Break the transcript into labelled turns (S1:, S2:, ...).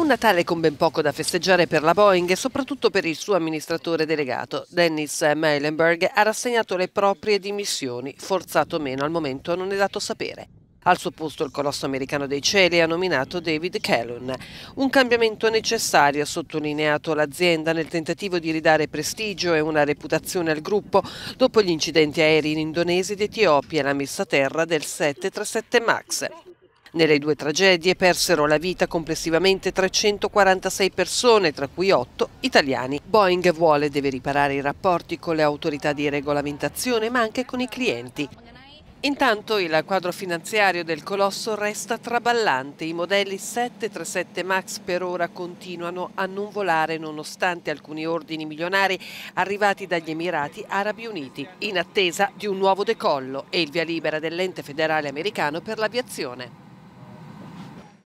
S1: Un Natale con ben poco da festeggiare per la Boeing e soprattutto per il suo amministratore delegato. Dennis Meilenberg ha rassegnato le proprie dimissioni, forzato o meno al momento non è dato sapere. Al suo posto il colosso americano dei cieli ha nominato David Calhoun. Un cambiamento necessario, ha sottolineato l'azienda nel tentativo di ridare prestigio e una reputazione al gruppo dopo gli incidenti aerei in Indonesia ed Etiopia e la messa a terra del 737 MAX. Nelle due tragedie persero la vita complessivamente 346 persone, tra cui 8 italiani. Boeing vuole e deve riparare i rapporti con le autorità di regolamentazione, ma anche con i clienti. Intanto il quadro finanziario del colosso resta traballante, i modelli 737 Max per ora continuano a non volare nonostante alcuni ordini milionari arrivati dagli Emirati Arabi Uniti, in attesa di un nuovo decollo e il via libera dell'ente federale americano per l'aviazione.